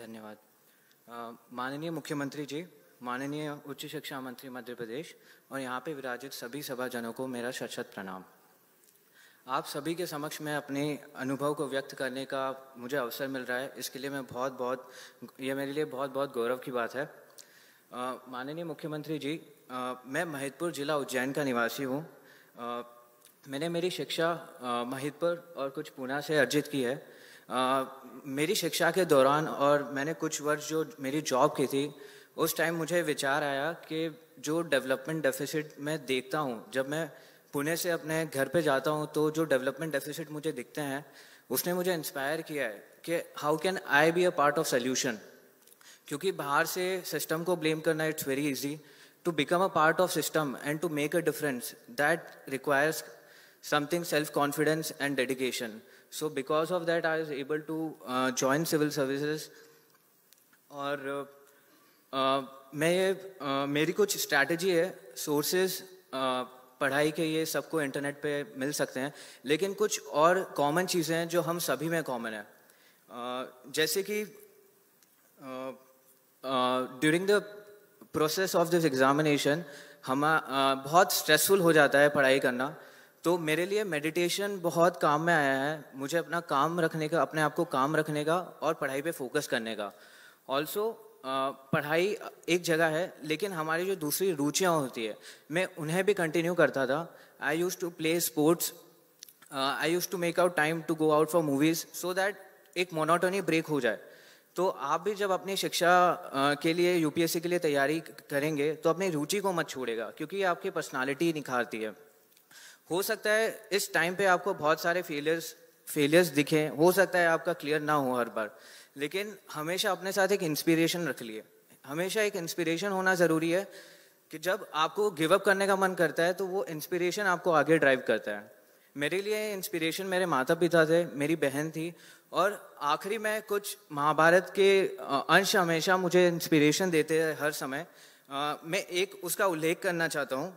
धन्यवाद माननीय मुख्यमंत्री जी माननीय उच्च शिक्षा मंत्री मध्य प्रदेश और यहाँ पे विराजित सभी सभाजनों को मेरा शत प्रणाम आप सभी के समक्ष मैं अपने अनुभव को व्यक्त करने का मुझे अवसर मिल रहा है इसके लिए मैं बहुत बहुत यह मेरे लिए बहुत बहुत गौरव की बात है माननीय मुख्यमंत्री जी आ, मैं महितपुर जिला उज्जैन का निवासी हूँ मैंने मेरी शिक्षा महितपुर और कुछ पूना से अर्जित की है मेरी शिक्षा के दौरान और मैंने कुछ वर्ष जो मेरी जॉब की थी उस टाइम मुझे विचार आया कि जो डेवलपमेंट डेफिसिट मैं देखता हूँ जब मैं पुणे से अपने घर पे जाता हूँ तो जो डेवलपमेंट डेफिसिट मुझे दिखते हैं उसने मुझे इंस्पायर किया है कि how can I be a part of solution क्योंकि बाहर से सिस्टम को ब्लेम करना it's very easy to become a part of system and to make a difference that requires something self confidence and dedication so because of that I is able to uh, civil civil और uh, मैं ये uh, मेरी कुछ strategy है sources uh, पढ़ाई के ये सबको इंटरनेट पे मिल सकते हैं लेकिन कुछ और कॉमन चीज़ें हैं जो हम सभी में कॉमन है जैसे कि during the process of this examination हम बहुत स्ट्रेसफुल हो जाता है पढ़ाई करना uh, तो मेरे लिए मेडिटेशन बहुत काम में आया है मुझे अपना काम रखने का अपने आप को काम रखने का और पढ़ाई पे फोकस करने का ऑल्सो पढ़ाई एक जगह है लेकिन हमारी जो दूसरी रुचियाँ होती है मैं उन्हें भी कंटिन्यू करता था I use to play sports I use to make out time to go out for movies so that एक मोनोटोनी ब्रेक हो जाए तो आप भी जब अपनी शिक्षा के लिए यूपीएससी के लिए तैयारी करेंगे तो अपनी रुचि को मत छोड़ेगा क्योंकि ये आपकी पर्सनालिटी निखारती है हो सकता है इस टाइम पे आपको बहुत सारे फेलियर्स फेलियर्स दिखें हो सकता है आपका क्लियर ना हो हर बार लेकिन हमेशा अपने साथ एक इंस्पिरेशन रख लिए हमेशा एक इंस्पिरेशन होना ज़रूरी है कि जब आपको गिव अप करने का मन करता है तो वो इंस्पिरेशन आपको आगे ड्राइव करता है मेरे लिए इंस्पिरेशन मेरे माता पिता थे मेरी बहन थी और आखिरी में कुछ महाभारत के अंश हमेशा मुझे इंस्पिरेशन देते हैं हर समय आ, मैं एक उसका उल्लेख करना चाहता हूँ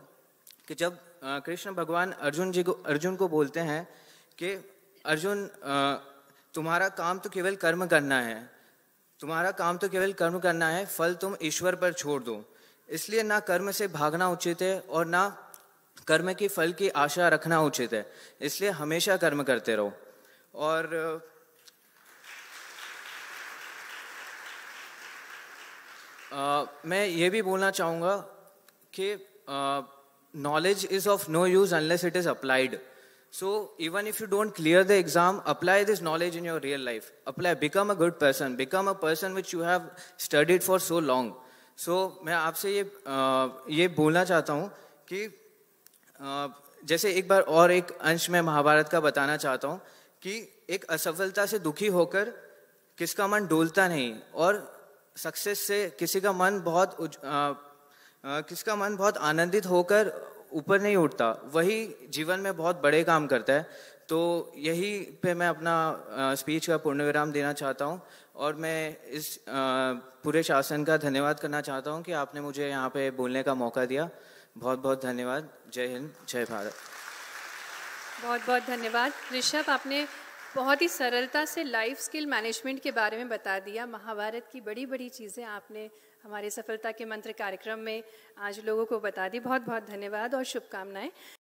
कि जब कृष्ण भगवान अर्जुन जी को अर्जुन को बोलते हैं कि अर्जुन तुम्हारा काम तो केवल कर्म करना है तुम्हारा काम तो केवल कर्म करना है फल तुम ईश्वर पर छोड़ दो इसलिए ना कर्म से भागना उचित है और ना कर्म के फल की आशा रखना उचित है इसलिए हमेशा कर्म करते रहो और आ, मैं ये भी बोलना चाहूँगा कि आ, knowledge is of no use unless it is applied. So even if you don't clear the exam, apply this knowledge in your real life. Apply, become a good person, become a person which you have studied for so long. so, main aap se ye ये बोलना चाहता हूँ कि आ, जैसे एक बार और एक अंश मैं महाभारत का बताना चाहता हूँ कि एक असफलता से दुखी होकर किसका मन डोलता नहीं और सक्सेस से किसी का मन बहुत उज, आ, किसका मन बहुत आनंदित होकर ऊपर नहीं उठता वही जीवन में बहुत बड़े काम करता है तो यही पे मैं अपना स्पीच का पूर्ण विराम देना चाहता हूँ और मैं इस पूरे शासन का धन्यवाद करना चाहता हूँ कि आपने मुझे यहाँ पे बोलने का मौका दिया बहुत बहुत धन्यवाद जय हिंद जय भारत बहुत बहुत धन्यवाद ऋषभ आपने बहुत ही सरलता से लाइफ स्किल मैनेजमेंट के बारे में बता दिया महाभारत की बड़ी बड़ी चीज़ें आपने हमारे सफलता के मंत्र कार्यक्रम में आज लोगों को बता दी बहुत बहुत धन्यवाद और शुभकामनाएं